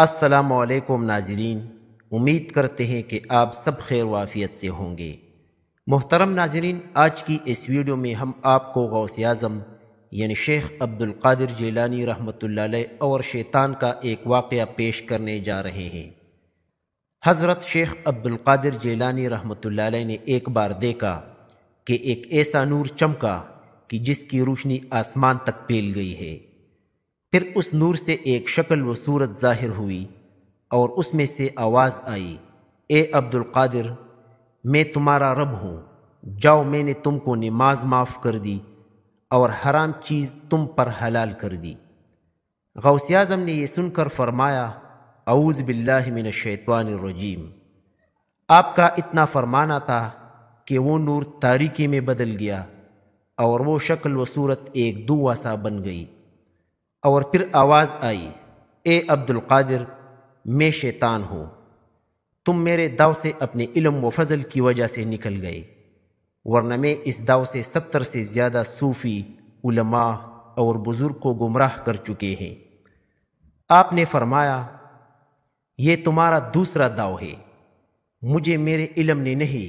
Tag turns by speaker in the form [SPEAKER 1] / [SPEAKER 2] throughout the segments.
[SPEAKER 1] असलकुम नाजरीन उम्मीद करते हैं कि आप सब खैर वाफियत से होंगे मोहतरम नाजरीन आज की इस वीडियो में हम आपको गौस आज़म यानी शेख अब्दुल्कर जीलानी रहमत और शैतान का एक वाक़ पेश करने जा रहे हैं हज़रत शेख अब्दुल्कर जीलानी रहमत ने एक बार देखा कि एक ऐसा नूर चमका कि जिसकी रोशनी आसमान तक फैल गई है फिर उस नूर से एक शक्ल व सूरत ज़ाहिर हुई और उसमें से आवाज़ आई ए अब्दुल कादिर मैं तुम्हारा रब हूँ जाओ मैंने तुमको नमाज माफ़ कर दी और हराम चीज़ तुम पर हलाल कर दी गौस आज़म ने यह सुनकर फरमाया आऊज़ बिल्लिन शैतवानरजीम आपका इतना फरमाना था कि वो नूर तारीकी में बदल गया और वो शक्ल व सूरत एक दुआ सा बन गई और फिर आवाज़ आई ए अब्दुल कादिर मैं शैतान हूँ तुम मेरे दाव से अपने इलम व फजल की वजह से निकल गए वरना मैं इस दाव से सत्तर से ज़्यादा सूफ़ी उलमा और बुज़ुर्ग को गुमराह कर चुके हैं आपने फरमाया ये तुम्हारा दूसरा दाव है मुझे मेरे इलम ने नहीं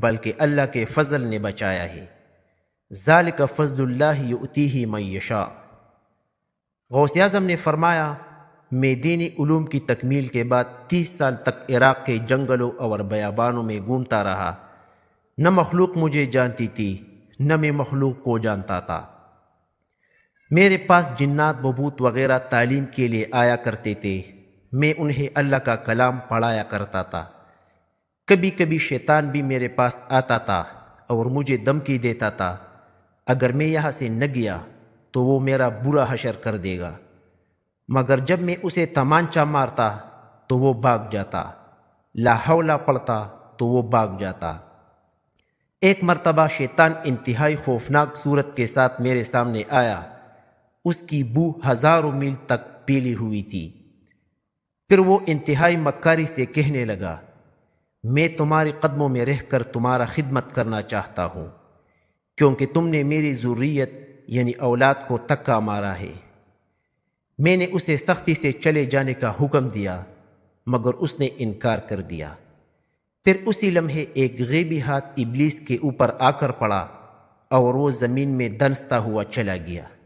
[SPEAKER 1] बल्कि अल्लाह के फजल ने बचाया है ज़ाल का फ़जल्ला उती ही मैशा गौस अजम ने फरमाया मैं दीनी की तकमील के बाद तीस साल तक इराक़ के जंगलों और बयाबानों में घूमता रहा न मखलूक मुझे जानती थी न मैं मखलूक को जानता था मेरे पास जिन्नात बबूत वगैरह तालीम के लिए आया करते थे मैं उन्हें अल्लाह का कलाम पढ़ाया करता था कभी कभी शैतान भी मेरे पास आता था और मुझे धमकी देता था अगर मैं यहाँ से न गया तो वो मेरा बुरा हशर कर देगा मगर जब मैं उसे तमांचा मारता तो वो भाग जाता लाहौला पड़ता तो वो भाग जाता एक मरतबा शैतान इंतहाई खौफनाक सूरत के साथ मेरे सामने आया उसकी बू हज़ारों मील तक पीली हुई थी फिर वो इंतहाई मक्कारी से कहने लगा मैं तुम्हारे कदमों में रहकर तुम्हारा खिदमत करना चाहता हूँ क्योंकि तुमने मेरी ज़रूरीत यानी औलाद को तक्का मारा है मैंने उसे सख्ती से चले जाने का हुक्म दिया मगर उसने इनकार कर दिया फिर उसी लम्हे एक गैबी हाथ इबलीस के ऊपर आकर पड़ा और वो ज़मीन में दंसता हुआ चला गया